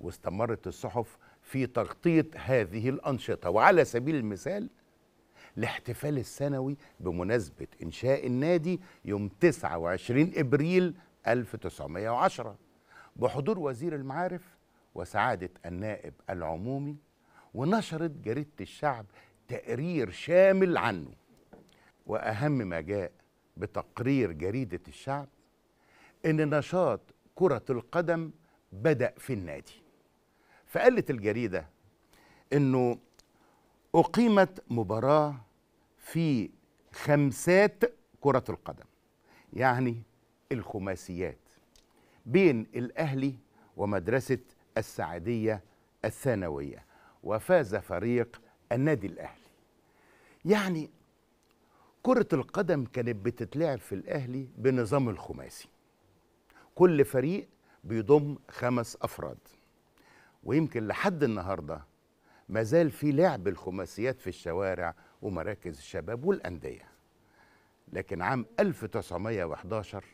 واستمرت الصحف في تغطية هذه الأنشطة وعلى سبيل المثال الاحتفال السنوي بمناسبة إنشاء النادي يوم 29 إبريل 1910 بحضور وزير المعارف وسعادة النائب العمومي ونشرت جريدة الشعب تقرير شامل عنه وأهم ما جاء بتقرير جريدة الشعب إن نشاط كرة القدم بدأ في النادي فقالت الجريدة أنه أقيمت مباراة في خمسات كرة القدم يعني الخماسيات بين الأهلي ومدرسة السعدية الثانوية وفاز فريق النادي الأهلي يعني كرة القدم كانت بتتلعب في الأهلي بنظام الخماسي كل فريق بيضم خمس أفراد ويمكن لحد النهارده ما زال في لعب الخماسيات في الشوارع ومراكز الشباب والأندية لكن عام 1911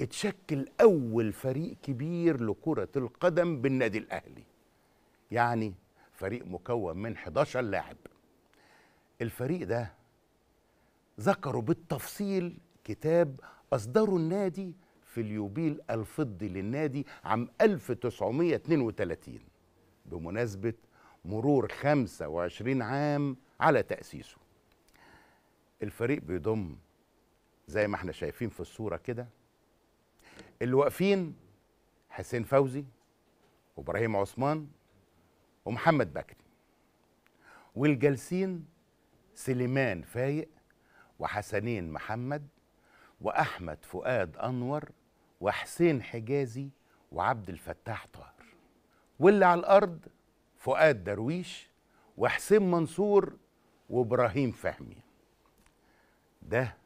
اتشكل أول فريق كبير لكرة القدم بالنادي الأهلي يعني فريق مكون من 11 لاعب الفريق ده ذكروا بالتفصيل كتاب أصدره النادي في اليوبيل الفضي للنادي عام 1932 بمناسبة مرور 25 عام على تأسيسه الفريق بيضم زي ما احنا شايفين في الصورة كده اللي واقفين حسين فوزي وابراهيم عثمان ومحمد بكري والجالسين سليمان فايق وحسنين محمد واحمد فؤاد انور وحسين حجازي وعبد الفتاح طاهر واللي على الارض فؤاد درويش وحسين منصور وابراهيم فهمي ده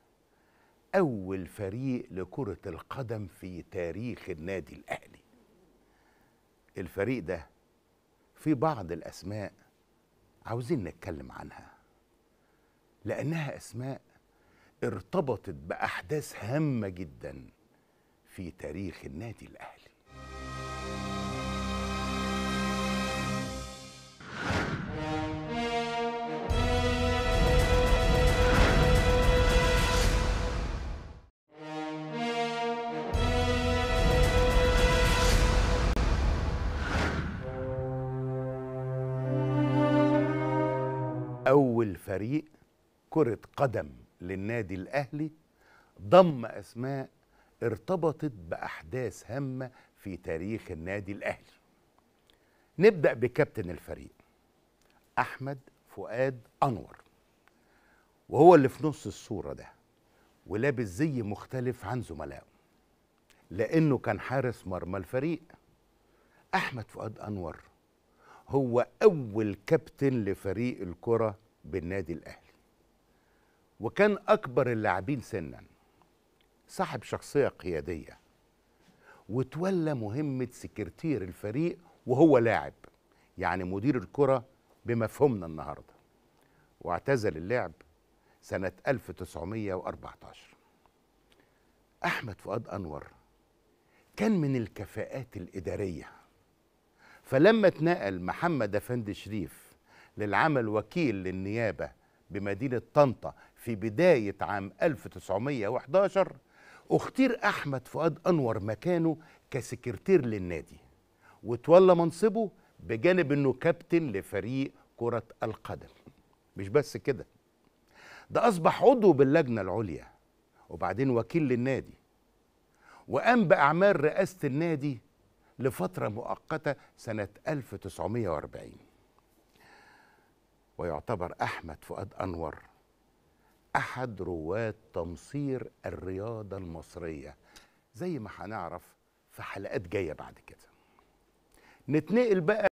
اول فريق لكره القدم في تاريخ النادي الاهلي الفريق ده في بعض الاسماء عاوزين نتكلم عنها لانها اسماء ارتبطت باحداث هامه جدا في تاريخ النادي الأهلي أول فريق كرة قدم للنادي الأهلي ضم أسماء ارتبطت بأحداث هامة في تاريخ النادي الأهلي نبدأ بكابتن الفريق أحمد فؤاد أنور وهو اللي في نص الصورة ده ولابس زي مختلف عن زملائه لأنه كان حارس مرمى الفريق أحمد فؤاد أنور هو أول كابتن لفريق الكرة بالنادي الأهلي وكان أكبر اللاعبين سناً صاحب شخصية قيادية وتولى مهمة سكرتير الفريق وهو لاعب يعني مدير الكرة بمفهومنا النهاردة واعتزل اللعب سنة 1914 أحمد فؤاد أنور كان من الكفاءات الإدارية فلما اتنقل محمد أفندي شريف للعمل وكيل للنيابة بمدينة طنطا في بداية عام 1911 اختير احمد فؤاد انور مكانه كسكرتير للنادي وتولى منصبه بجانب انه كابتن لفريق كره القدم مش بس كده ده اصبح عضو باللجنه العليا وبعدين وكيل للنادي وقام باعمال رئاسه النادي لفتره مؤقته سنه 1940 ويعتبر احمد فؤاد انور أحد رواد تمصير الرياضة المصرية زي ما هنعرف في حلقات جاية بعد كده نتنقل بقى